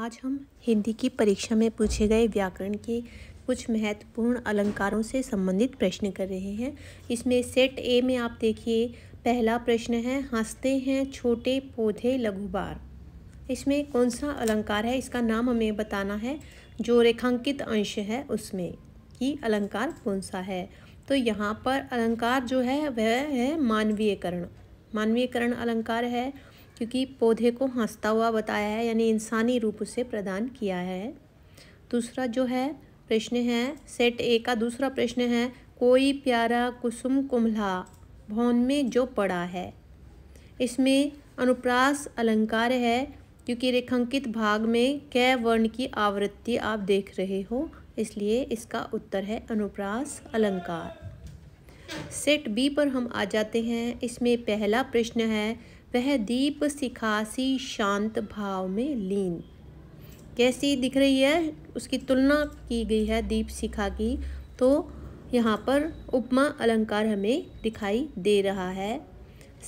आज हम हिंदी की परीक्षा में पूछे गए व्याकरण के कुछ महत्वपूर्ण अलंकारों से संबंधित प्रश्न कर रहे हैं इसमें सेट ए में आप देखिए पहला प्रश्न है हंसते हैं छोटे पौधे लघुबार इसमें कौन सा अलंकार है इसका नाम हमें बताना है जो रेखांकित अंश है उसमें कि अलंकार कौन सा है तो यहाँ पर अलंकार जो है वह है मानवीयकरण मानवीयकरण अलंकार है क्योंकि पौधे को हंसता हुआ बताया है यानी इंसानी रूप उसे प्रदान किया है दूसरा जो है प्रश्न है सेट ए का दूसरा प्रश्न है कोई प्यारा कुसुम कुम्हला भवन में जो पड़ा है इसमें अनुप्रास अलंकार है क्योंकि रेखांकित भाग में कै वर्ण की आवृत्ति आप देख रहे हो इसलिए इसका उत्तर है अनुप्रास अलंकार सेट बी पर हम आ जाते हैं इसमें पहला प्रश्न है वह दीप सिखासी शांत भाव में लीन कैसी दिख रही है उसकी तुलना की गई है दीप शिखा की तो यहाँ पर उपमा अलंकार हमें दिखाई दे रहा है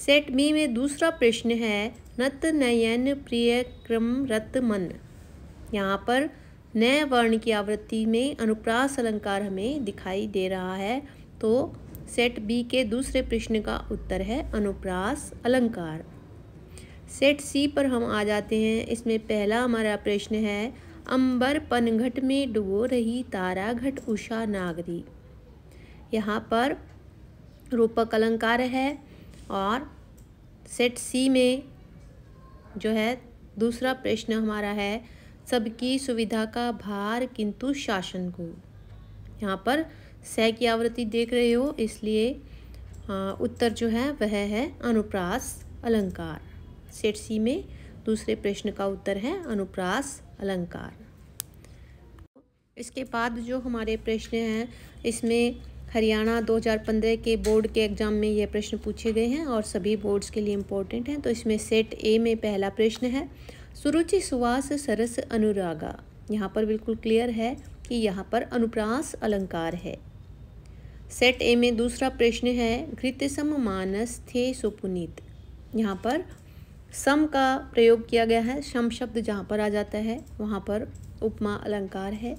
सेट मी में दूसरा प्रश्न है नत नयन प्रिय क्रम रत मन यहाँ पर नए वर्ण की आवृत्ति में अनुप्रास अलंकार हमें दिखाई दे रहा है तो सेट बी के दूसरे प्रश्न का उत्तर है अनुप्रास अलंकार सेट सी पर हम आ जाते हैं इसमें पहला हमारा प्रश्न है अंबर पनघट में डुबो रही तारा घट उषा नागरी यहाँ पर रूपक अलंकार है और सेट सी में जो है दूसरा प्रश्न हमारा है सबकी सुविधा का भार किंतु शासन को यहाँ पर स की आवृत्ति देख रहे हो इसलिए हाँ, उत्तर जो है वह है अनुप्रास अलंकार सेट सी में दूसरे प्रश्न का उत्तर है अनुप्रास अलंकार इसके बाद जो हमारे प्रश्न हैं इसमें हरियाणा 2015 के बोर्ड के एग्ज़ाम में यह प्रश्न पूछे गए हैं और सभी बोर्ड्स के लिए इम्पोर्टेंट हैं तो इसमें सेट ए में पहला प्रश्न है सुरुचि सुवास सरस अनुरागा यहाँ पर बिल्कुल क्लियर है कि यहाँ पर अनुप्रास अलंकार है सेट ए में दूसरा प्रश्न है घृत सम मानस थे सुपुनीत यहाँ पर सम का प्रयोग किया गया है सम शब्द जहाँ पर आ जाता है वहाँ पर उपमा अलंकार है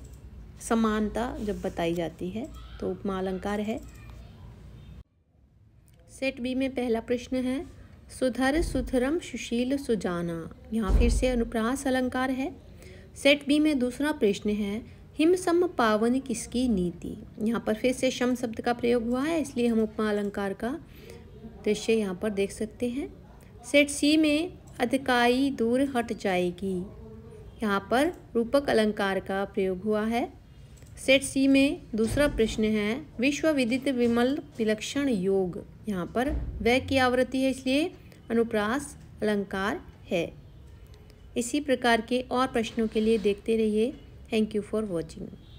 समानता जब बताई जाती है तो उपमा अलंकार है सेट बी में पहला प्रश्न है सुधर सुधरम सुशील सुजाना यहाँ फिर से अनुप्रास अलंकार है सेट बी में दूसरा प्रश्न है हिमसम पावन किसकी नीति यहाँ पर फिर से शम शब्द का प्रयोग हुआ है इसलिए हम उपमा अलंकार का दृश्य यहाँ पर देख सकते हैं सेट सी में अधिकाई दूर हट जाएगी यहाँ पर रूपक अलंकार का प्रयोग हुआ है सेट सी में दूसरा प्रश्न है विश्वविदित विमल विलक्षण योग यहाँ पर वह की आवृत्ति है इसलिए अनुप्रास अलंकार है इसी प्रकार के और प्रश्नों के लिए देखते रहिए थैंक यू फॉर वॉचिंग